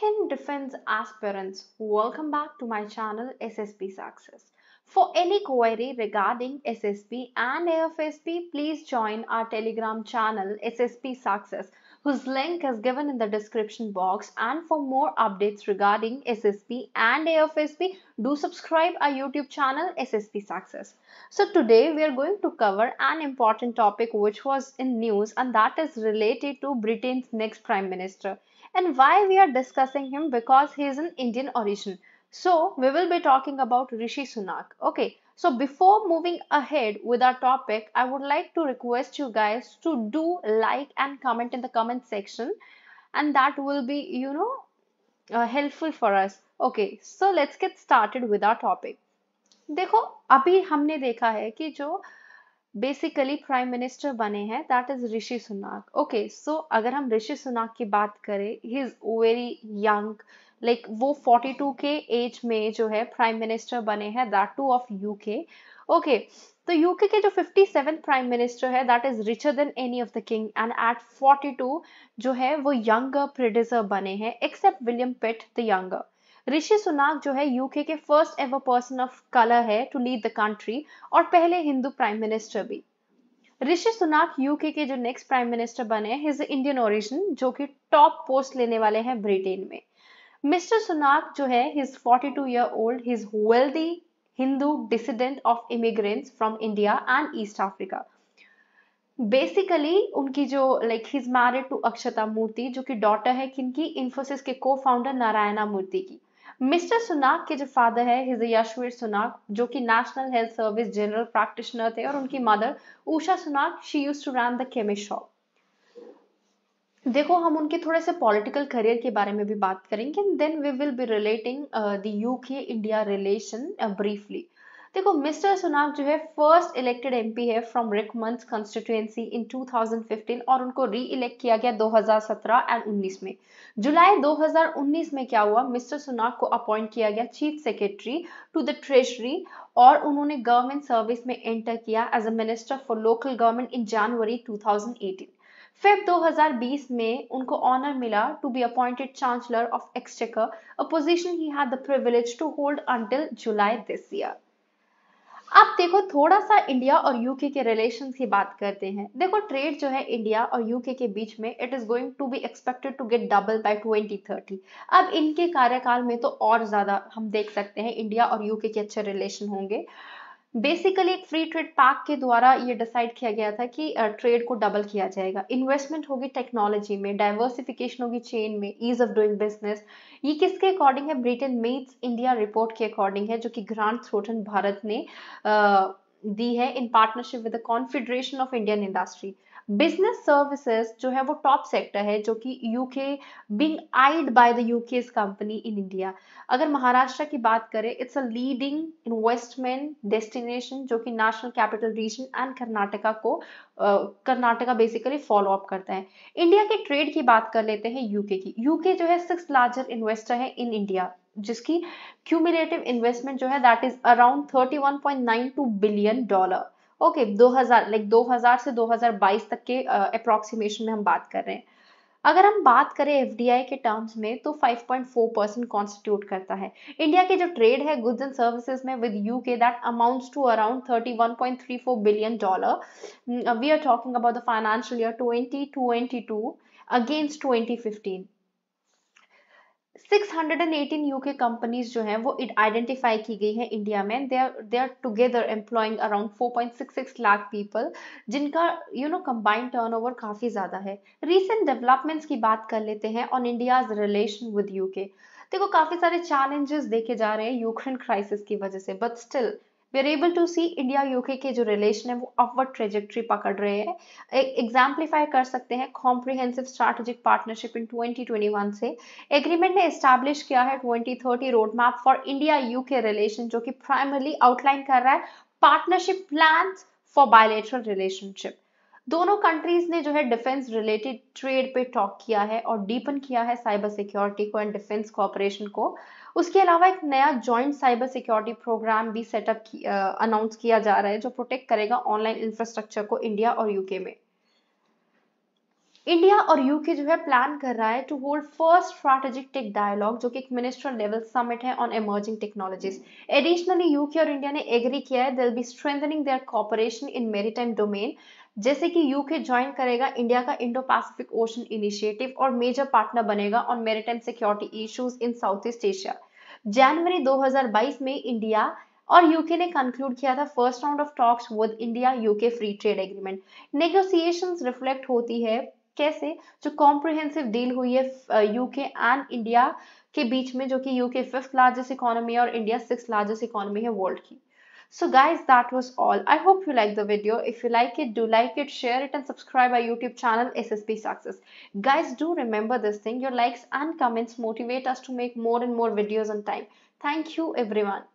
Hindustan Defense aspirants, welcome back to my channel SSP Success. For any query regarding SSP and AFSP, please join our Telegram channel SSP Success, whose link is given in the description box. And for more updates regarding SSP and AFSP, do subscribe our YouTube channel SSP Success. So today we are going to cover an important topic which was in news and that is related to Britain's next Prime Minister and why we are discussing him because he is an Indian origin. So we will be talking about Rishi Sunak. Okay, so before moving ahead with our topic, I would like to request you guys to do like and comment in the comment section and that will be, you know, uh, helpful for us. Okay, so let's get started with our topic. देखो अभी हमने देखा है कि जो basically prime minister बने हैं that is Rishi Sunak okay so अगर हम ऋषि सुनाक की बात करें he is very young like वो 42 के एज में जो है प्राइम मिनिस्टर बने हैं that too of UK okay तो यूके के जो सेवन प्राइम मिनिस्टर है that is richer than any of the king and at 42 जो है वो यंगर प्रिडिसर बने हैं except William Pitt the younger Rishi Sunak जो है यूके के first ever person of colour है टू लीड द कंट्री और पहले हिंदू प्राइम मिनिस्टर भी ऋषि सुनाक यूके के जो नेक्स्ट प्राइम मिनिस्टर बने हिज इंडियन ओरिजिन जो कि टॉप पोस्ट लेने वाले हैं ब्रिटेन में मिस्टर सुनाक जो है he's 42 year old he's wealthy Hindu descendant of immigrants from India and East Africa basically उनकी जो like he is married to Akshata Murthy जो कि डॉटर है किनकी इन्फोसिस के को फाउंडर नारायणा मूर्ति की मिस्टर सुनाक के जो फादर है हिज यशवीर सुनाक जो कि National Health Service general practitioner थे और उनकी mother Usha Sunak she use to run the chemist shop देखो हम उनके थोड़े से पॉलिटिकल करियर के बारे में भी बात करेंगे then we will be relating the UK India relation briefly देखो मिस्टर सुनाक जो है फर्स्ट इलेक्टेड एमपी है फ्रॉम रिकमंस कंस्टिट्यूएंसी इन 2015 और उनको री इलेक्ट किया गया 2017 एंड 19 में जुलाई 2019 में क्या हुआ मिस्टर सुनाक को अपॉइंट किया गया chief secretary to the treasury और उन्होंने गवर्नमेंट सर्विस में एंटर किया as a minister for local government in January to Feb 2020 में उनको ऑनर मिला to be appointed chancellor of exchequer a position he had the privilege to hold until July this year अब देखो थोड़ा सा India और UK के relation की बात करते हैं देखो ट्रेड जो है इंडिया और यूके के बीच में it is going to be expected to get double by 2030 अब इनके कार्यकाल में तो और ज्यादा हम देख सकते हैं इंडिया और यूके के अच्छे रिलेशन होंगे बेसिकली एक फ्री ट्रेड पैक के द्वारा ये डिसाइड किया गया था कि ट्रेड को डबल किया जाएगा इन्वेस्टमेंट होगी टेक्नोलॉजी में डाइवर्सिफिकेशन होगी चेन में ईज ऑफ डूइंग बिजनेस ये किसके अकॉर्डिंग है ब्रिटेन मेड्स इंडिया रिपोर्ट के अकॉर्डिंग है जो कि ग्रांड थ्रोटन भारत ने आ, दी है in partnership with the Confederation of Indian Industry business services जो है वो टॉप सेक्टर है जो कि UK being eyed by the UK company in India अगर महाराष्ट्र की बात करें it's a leading investment destination जो कि national capital region and Karnataka को कर्नाटका बेसिकली फॉलो अप करता है इंडिया के ट्रेड की बात कर लेते हैं यूके की यूके जो है सिक्स लार्जेस्ट इन्वेस्टर है इन इंडिया जिसकी क्यूमुलेटिव इन्वेस्टमेंट जो है that is around two billion dollar okay okay, 2000 like like 2000 से 2022 तक के अप्रोक्सीमेशन uh, में हम बात कर रहे हैं अगर हम बात करें एफ के टर्म्स में तो 5.4 परसेंट कॉन्स्टिट्यूट करता है इंडिया के जो ट्रेड है गुड्स एंड सर्विसेज में with U K that amounts to around 31.34 billion dollar we are talking about the financial year 2022 against 2015 618 UK companies जो हैं वो आइडेंटिफाई की गई हैं इंडिया में they are they are together employing around 4.66 lakh people जिनका you know combined turnover काफ़ी ज़्यादा है रीसेंट डेवलपमेंट्स की बात कर लेते हैं on India's relation with UK देखो काफ़ी सारे चैलेंजेस देखे जा रहे हैं यूक्रेन क्राइसिस की वजह से but still we are able to see India UK के जो रिलेशन है वो अपवर्ड ट्रेजेक्ट्री पकड़ रहे हैं एग्जाम्पलीफाई कर सकते हैं कॉम्प्रिहेंसिव स्ट्रेटेजिक पार्टनरशिप इन 2021 से एग्रीमेंट ने एस्टैब्लिश किया है 2030 road map for India UK relation जो कि प्राइमरली आउटलाइन कर रहा है partnership plan for bilateral relationship दोनों कंट्रीज ने जो है डिफेंस रिलेटेड ट्रेड पे टॉक किया है और डीपन किया है साइबर सिक्योरिटी को एंड डिफेंस कॉपरेशन को उसके अलावा एक नया जॉइंट साइबर सिक्योरिटी प्रोग्राम भी सेटअप अनाउंस uh, किया जा रहा है जो प्रोटेक्ट करेगा ऑनलाइन इंफ्रास्ट्रक्चर को इंडिया और यूके में इंडिया और यूके जो है प्लान कर रहा है to hold first strategic tech dialogue जो कि एक मिनिस्टर लेवल समिट है on emerging technologies additionally UK और इंडिया ने एग्री किया है they be strengthening their cooperation in maritime domain जैसे कि यूके ज्वाइन करेगा इंडिया का इंडो पैसिफिक ओशन इनिशिएटिव और मेजर पार्टनर बनेगा on maritime security issues in South East Asia January 2022 में इंडिया और यूके ने कंक्लूड किया था first round of talks with India UK free trade agreement negotiations reflect होती है कैसे जो कॉम्प्रिहेंसिव डील हुई है यूके एंड इंडिया के बीच में जो कि यूके फिफ्थ लार्जेस्ट इकोनॉमी और इंडिया सिक्स लार्जेस्ट इकोनॉमी है वर्ल्ड की so guys that was all I hope you like the video if you like it do like it share it and subscribe I YouTube channel S S P success guys do remember this thing your likes and comments motivate us to make more and more videos on time thank you every one